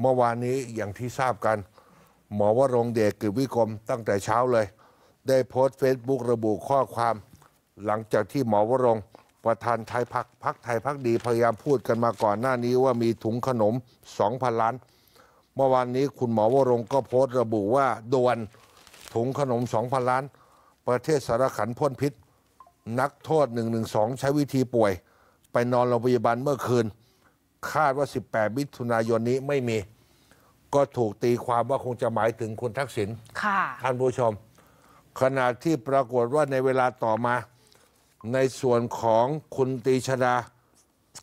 เมื่อวานนี้อย่างที่ทราบกัน หมอวรงเดชกิวิกรมตั้งแต่เช้าเลยได้โพสต์เฟซบุ๊กระบุข้อความ หลังจากที่หมอวรงประธานไทยพักพักไทยพักดีพยายามพูดกันมาก่อนหน้านี้ว่ามีถุงขนม2,000ล้านเมื่อวานนี้คุณหมอวรงก็โพสต์ระบุว่าด่วนถุงขนม2,000ล้าน ประเทศสารขันพ่นพิษนักโทษ112 ใช้วิธีป่วย ไปนอนโรงพยาบาลเมื่อคืนคาดว่า 18มิถุนายนนี้ไม่มี ก็ถูกตีความว่าคงจะหมายถึงคุณทักษิณท่านผู้ชมขณะที่ปรากฏว่าในเวลาต่อมา ในส่วนของคุณตีชดา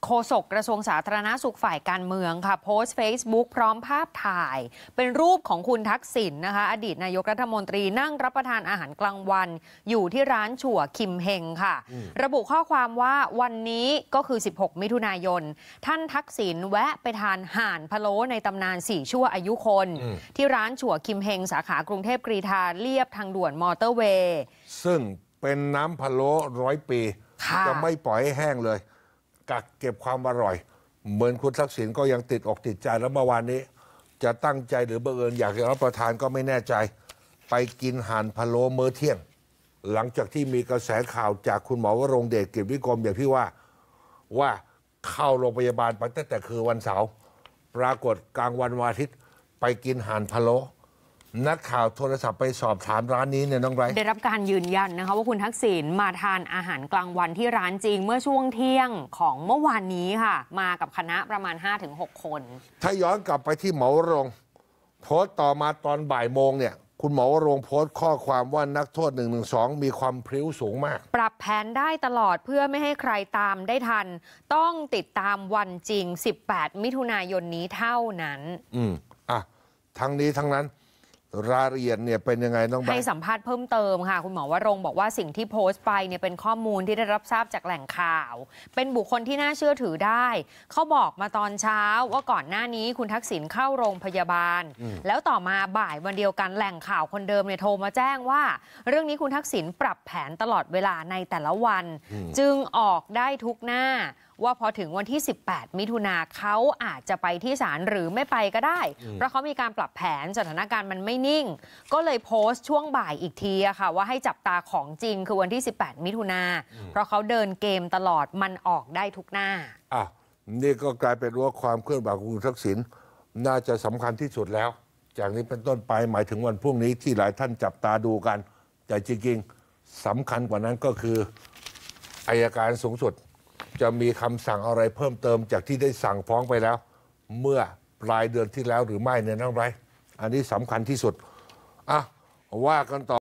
โฆษกกระทรวงสาธารณาสุขฝ่ายการเมืองค่ะโพสต์ Facebook พร้อมภาพถ่าย เป็นรูปของคุณทักษิณนนะคะ อดีตนายกรัฐมนตรีนั่งรับประทานอาหารกลางวัน อยู่ที่ร้านฉั่วคิมเฮงค่ะ ระบุข้อความว่าวันนี้ก็คือ 16 มิถุนายน ท่านทักษิณแวะไปทานห่านพะโล้ในตำนานสี่ชั่วอายุคน ที่ร้านฉั่วคิมเฮงสาขากรุงเทพกรีธาเรียบทางด่วนมอเตอร์เวย์ ซึ่งเป็นน้ำพะโล้ร้อยปี จะไม่ปล่อยให้แห้งเลยกักเก็บความอร่อย เหมือนคุณทักษิณก็ยังติดอกติดใจแล้วเมื่อวานนี้ จะตั้งใจหรือบังเอิญอยากจะรับประทานก็ไม่แน่ใจ ไปกินห่านพะโล้มื้อเที่ยง หลังจากที่มีกระแสข่าวจากคุณหมอวรงเดชเกิจวิกรม อย่างที่ว่าว่าเข้าโรงพยาบาลไปตั้งแต่คือวันเสาร์ปรากฏกลางวันวันอาทิตย์ไปกินห่านพะโล้นักข่าวโทรศัพท์ไปสอบถามร้านนี้เนี่ยน้องไรได้รับการยืนยันนะคะว่าคุณทักษิณมาทานอาหารกลางวันที่ร้านจริงเมื่อช่วงเที่ยงของเมื่อวานนี้ค่ะ มากับคณะประมาณ 5-6 คน ถ้าย้อนกลับไปที่หมอรง โพสต์ต่อมาตอนบ่ายโมงเนี่ย คุณหมอวรงโพสต์ข้อความว่านักโทษ1นึมีความพริ้วสูงมาก ปรับแผนได้ตลอดเพื่อไม่ให้ใครตามได้ทันต้องติดตามวันจริง 18 มิถุนายนนี้เท่านั้น อืมอ่ะทั้งนี้ทั้งนั้นรายละเอียดเนี่ยเป็นยังไงต้องให้สัมภาษณ์เพิ่มเติมค่ะคุณหมอวรงบอกว่าสิ่งที่โพสต์ไปเนี่ยเป็นข้อมูลที่ได้รับทราบจากแหล่งข่าว เป็นบุคคลที่น่าเชื่อถือได้เขาบอกมาตอนเช้าว่าก่อนหน้านี้คุณทักษิณเข้าโรงพยาบาล แล้วต่อมาบ่ายวันเดียวกันแหล่งข่าวคนเดิมเนี่ยโทรมาแจ้งว่า เรื่องนี้คุณทักษิณปรับแผนตลอดเวลาในแต่ละวัน จึงออกได้ทุกหน้าว่าพอถึงวันที่ 18 มิถุนาเขาอาจจะไปที่ศาลหรือไม่ไปก็ได้ เพราะเขามีการปรับแผนสถานการณ์มันไม่นิ่ง ก็เลยโพสต์ช่วงบ่ายอีกทีอะค่ะ ว่าให้จับตาของจริงคือวันที่ 18 มิถุนา เพราะเขาเดินเกมตลอดมันออกได้ทุกหน้า อ่ะ นี่ก็กลายเป็นว่าความเคลื่อนไหวของคุณทักษิณน่าจะสำคัญที่สุดแล้ว จากนี้เป็นต้นไปหมายถึงวันพรุ่งนี้ที่หลายท่านจับตาดูกัน แต่จริง ๆสำคัญกว่านั้นก็คืออายการสูงสุดจะมีคำสั่งอะไรเพิ่มเติมจากที่ได้สั่งฟ้องไปแล้ว เมื่อปลายเดือนที่แล้วหรือไม่เนี่ยน้องไร อันนี้สำคัญที่สุด อ่ะ ว่ากันต่อ